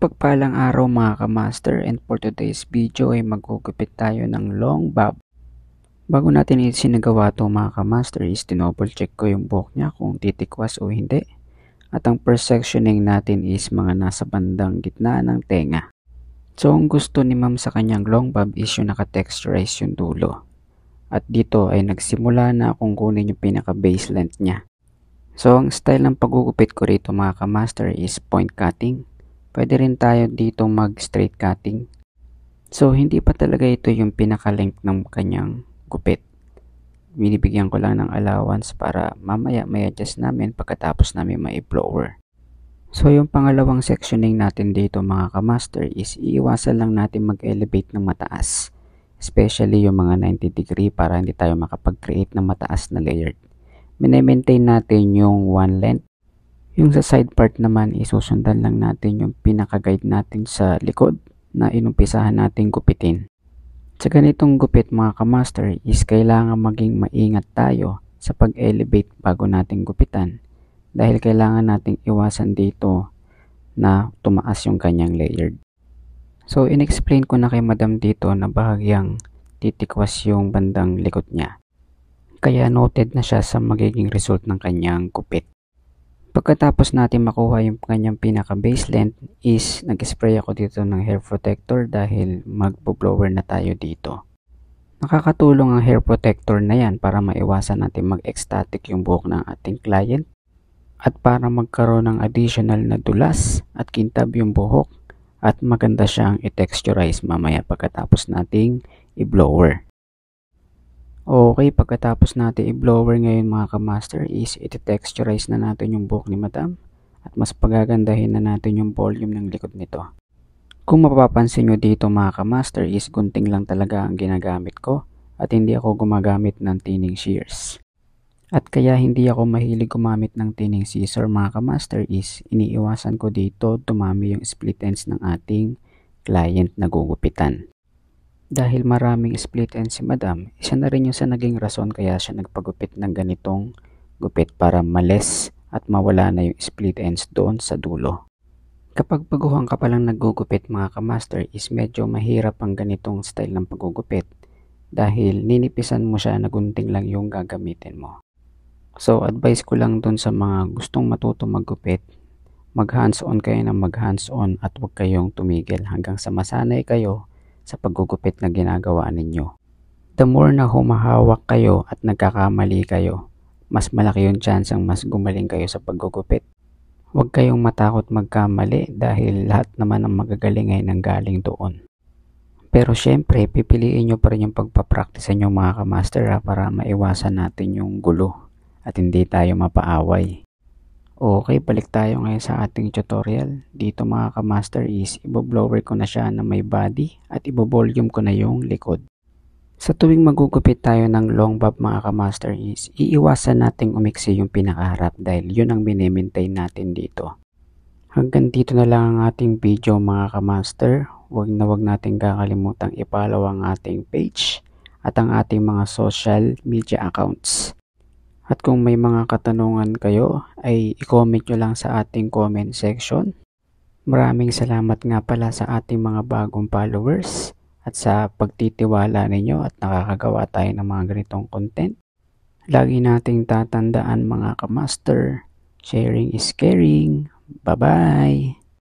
Mapagpalang araw mga kamaster and for today's video ay magugupit tayo ng long bob. Bago natin isinagawa to mga kamaster is tinoble check ko yung buhok niya kung titikwas o hindi. At ang first sectioning natin is mga nasa bandang gitna ng tenga. So ang gusto ni ma'am sa kanyang long bob is yung naka nakatexturize yung dulo. At dito ay nagsimula na akong kunin yung pinaka base length niya. So ang style ng pagugupit ko rito mga kamaster is point cutting pwede rin tayo dito mag straight cutting. So, hindi pa talaga ito yung pinaka-length ng kanyang gupit. Binibigyan ko lang ng allowance para mamaya may adjust namin pagkatapos namin ma-blower. So, yung pangalawang sectioning natin dito mga kamaster is iiwasan lang natin mag-elevate ng mataas. Especially yung mga 90 degree para hindi tayo makapag-create ng mataas na layered. Minimaintain natin yung one length yung sa side part naman, isusundan lang natin yung pinaka-guide natin sa likod na inumpisahan natin gupitin. Sa ganitong gupit mga kamaster is kailangan maging maingat tayo sa pag-elevate bago natin gupitan dahil kailangan nating iwasan dito na tumaas yung kanyang layered. So, inexplain ko na kay madam dito na bahagyang titikwas yung bandang likod niya. Kaya noted na siya sa magiging result ng kanyang gupit. Pagkatapos natin makuha yung kanyang pinaka base length is nag-spray ako dito ng hair protector dahil magbo blower na tayo dito. Nakakatulong ang hair protector na yan para maiwasan natin mag-ecstatic yung buhok ng ating client at para magkaroon ng additional na dulas at kintab yung buhok at maganda siyang i-texturize mamaya pagkatapos nating i-blower. Okay, pagkatapos natin i-blower ngayon mga kamaster is iti-texturize na natin yung buhok ni madam at mas pagagandahin na natin yung volume ng likod nito. Kung mapapansin nyo dito mga kamaster is gunting lang talaga ang ginagamit ko at hindi ako gumagamit ng thinning shears. At kaya hindi ako mahilig gumamit ng thinning scissor mga kamaster is iniiwasan ko dito dumami yung split ends ng ating client na gugupitan. Dahil maraming split end si madam, isa na rin yung sa naging rason kaya siya nagpagupit ng ganitong gupit para males at mawala na yung split ends doon sa dulo. Kapag baguhan ka palang nagugupit mga kamaster is medyo mahirap ang ganitong style ng pagugupit dahil ninipisan mo siya na gunting lang yung gagamitin mo. So advice ko lang doon sa mga gustong matuto maggupit, mag hands on kayo ng mag hands on at huwag kayong tumigil hanggang sa masanay kayo sa paggugupit na ginagawa ninyo. The more na humahawak kayo at nagkakamali kayo, mas malaki yung chance ang mas gumaling kayo sa paggugupit. Huwag kayong matakot magkamali dahil lahat naman ang magagaling ay nanggaling doon. Pero syempre, pipiliin nyo pa rin yung pagpapraktisan nyo mga kamaster ha, ah, para maiwasan natin yung gulo at hindi tayo mapaaway. Okay, balik tayo ngayon sa ating tutorial. Dito mga kamaster is iboblower ko na siya na may body at ibovolume ko na yung likod. Sa tuwing magugupit tayo ng long bob mga kamaster is iiwasan nating umiksi yung pinakaharap dahil yun ang minimaintain natin dito. Hanggang dito na lang ang ating video mga kamaster. Huwag na huwag natin kakalimutang ipalaw ang ating page at ang ating mga social media accounts. At kung may mga katanungan kayo ay i-comment nyo lang sa ating comment section. Maraming salamat nga pala sa ating mga bagong followers at sa pagtitiwala ninyo at nakakagawa tayo ng mga ganitong content. Lagi nating tatandaan mga kamaster, sharing is caring. Bye-bye!